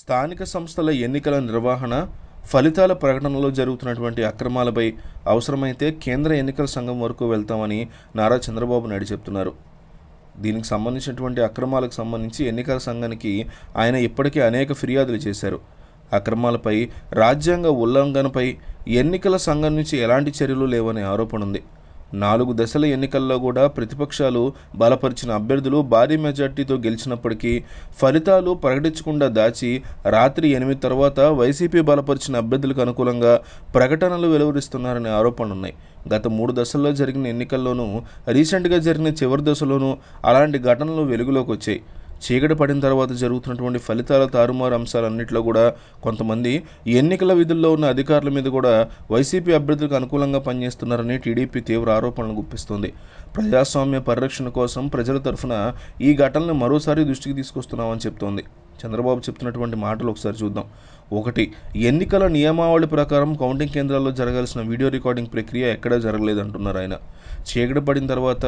స్థానిక సంస్థల ఎన్నికల నిర్వహణ ఫలితాల ప్రకటనలో జరుగుతున్నటువంటి అక్రమాలపై అవసరమైతే కేంద్ర ఎన్నికల సంఘం వరకు వెళ్తామని నారా చంద్రబాబు నాయుడు చెప్తున్నారు దీనికి సంబంధించినటువంటి అక్రమాలకు సంబంధించి ఎన్నికల సంఘానికి ఆయన ఇప్పటికే అనేక ఫిర్యాదులు చేశారు అక్రమాలపై రాజ్యాంగ ఉల్లంఘనపై ఎన్నికల సంఘం నుంచి ఎలాంటి చర్యలు లేవనే ఆరోపణ ఉంది నాలుగు దశల ఎన్నికల్లో కూడా ప్రతిపక్షాలు బలపరిచిన అభ్యర్థులు భారీ మెజార్టీతో గెలిచినప్పటికీ ఫలితాలు ప్రకటించకుండా దాచి రాత్రి ఎనిమిది తర్వాత వైసీపీ బలపరిచిన అభ్యర్థులకు అనుకూలంగా ప్రకటనలు వెలువరిస్తున్నారనే ఆరోపణలు ఉన్నాయి గత మూడు దశల్లో జరిగిన ఎన్నికల్లోనూ రీసెంట్గా జరిగిన చివరి దశలోనూ అలాంటి ఘటనలు వెలుగులోకి వచ్చాయి చీకటి పడిన తర్వాత జరుగుతున్నటువంటి ఫలితాల తారుమారు అంశాలన్నింటిలో కూడా కొంతమంది ఎన్నికల విధుల్లో ఉన్న అధికారుల మీద కూడా వైసీపీ అభ్యర్థులకు అనుకూలంగా పనిచేస్తున్నారని టీడీపీ తీవ్ర ఆరోపణలు గుప్పిస్తుంది ప్రజాస్వామ్య పరిరక్షణ కోసం ప్రజల తరఫున ఈ ఘటనను మరోసారి దృష్టికి తీసుకొస్తున్నామని చెప్తోంది చంద్రబాబు చెప్తున్నటువంటి మాటలు ఒకసారి చూద్దాం ఒకటి ఎన్నికల నియమావళి ప్రకారం కౌంటింగ్ కేంద్రాల్లో జరగాల్సిన వీడియో రికార్డింగ్ ప్రక్రియ ఎక్కడా జరగలేదంటున్నారు ఆయన చీకటి పడిన తర్వాత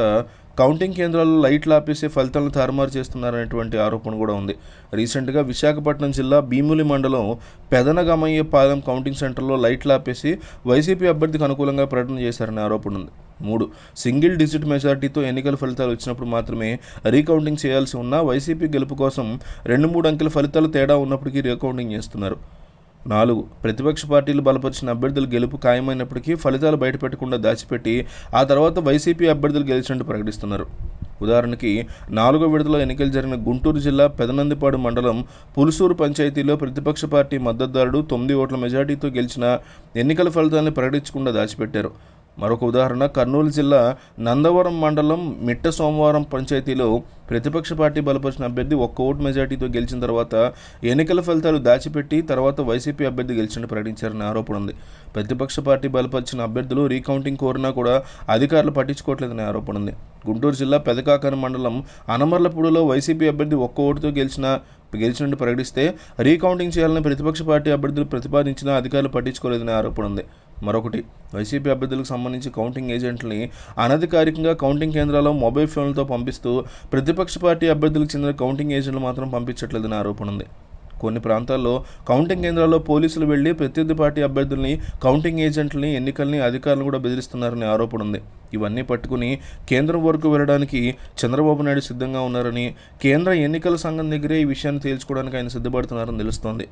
కౌంటింగ్ కేంద్రాల్లో లైట్లు ఆపేసే ఫలితాలను తారుమారు చేస్తున్నారనేటువంటి ఆరోపణ కూడా ఉంది రీసెంట్గా విశాఖపట్నం జిల్లా భీములి మండలం పెదనగమయ్యపాలెం కౌంటింగ్ సెంటర్లో లైట్లు ఆపేసి వైసీపీ అభ్యర్థికి అనుకూలంగా ప్రకటన చేశారనే ఆరోపణ ఉంది మూడు సింగిల్ డిజిట్ మెజార్టీతో ఎన్నికల ఫలితాలు వచ్చినప్పుడు మాత్రమే రీకౌంటింగ్ చేయాల్సి ఉన్న వైసీపీ గెలుపు కోసం రెండు మూడు అంకెల ఫలితాలు తేడా ఉన్నప్పటికీ రీకౌంటింగ్ చేస్తున్నారు నాలుగు ప్రతిపక్ష పార్టీలు బలపరిచిన అభ్యర్థులు గెలుపు ఖాయమైనప్పటికీ ఫలితాలు బయటపెట్టకుండా దాచిపెట్టి ఆ తర్వాత వైసీపీ అభ్యర్థులు గెలిచినట్టు ప్రకటిస్తున్నారు ఉదాహరణకి నాలుగో విడతలో ఎన్నికలు జరిగిన గుంటూరు జిల్లా పెదనందిపాడు మండలం పులుసూరు పంచాయతీలో ప్రతిపక్ష పార్టీ మద్దతుదారుడు తొమ్మిది ఓట్ల మెజార్టీతో గెలిచిన ఎన్నికల ఫలితాలను ప్రకటించకుండా దాచిపెట్టారు మరొక ఉదాహరణ కర్నూలు జిల్లా నందవరం మండలం మిట్ట సోమవారం పంచాయతీలో ప్రతిపక్ష పార్టీ బలపరిచిన అభ్యర్థి ఒక్క ఓటు మెజార్టీతో గెలిచిన తర్వాత ఎన్నికల ఫలితాలు దాచిపెట్టి తర్వాత వైసీపీ అభ్యర్థి గెలిచినట్టు ప్రకటించారని ఆరోపణ ఉంది ప్రతిపక్ష పార్టీ బలపరిచిన అభ్యర్థులు రీకౌంటింగ్ కోరినా కూడా అధికారులు పట్టించుకోవట్లేదని ఆరోపణ ఉంది గుంటూరు జిల్లా పెదకాకర మండలం అనమర్లపూడిలో వైసీపీ అభ్యర్థి ఒక్క ఓటుతో గెలిచిన గెలిచినట్టు ప్రకటిస్తే రీకౌంటింగ్ చేయాలని ప్రతిపక్ష పార్టీ అభ్యర్థులు ప్రతిపాదించినా అధికారులు పట్టించుకోలేదని ఆరోపణ ఉంది మరొకటి వైసీపీ అభ్యర్థులకు సంబంధించి కౌంటింగ్ ఏజెంట్లని అనధికారికంగా కౌంటింగ్ కేంద్రాల్లో మొబైల్ ఫోన్లతో పంపిస్తూ ప్రతిపక్ష పార్టీ అభ్యర్థులకు చెందిన కౌంటింగ్ ఏజెంట్లు మాత్రం పంపించట్లేదని ఆరోపణ ఉంది కొన్ని ప్రాంతాల్లో కౌంటింగ్ కేంద్రాల్లో పోలీసులు వెళ్లి ప్రత్యర్థి పార్టీ అభ్యర్థుల్ని కౌంటింగ్ ఏజెంట్లని ఎన్నికల్ని అధికారులు కూడా బెదిరిస్తున్నారని ఆరోపణ ఉంది ఇవన్నీ పట్టుకుని కేంద్రం వరకు వెళ్ళడానికి చంద్రబాబు నాయుడు సిద్ధంగా ఉన్నారని కేంద్ర ఎన్నికల సంఘం దగ్గరే ఈ విషయాన్ని తేల్చుకోవడానికి ఆయన సిద్ధపడుతున్నారని తెలుస్తోంది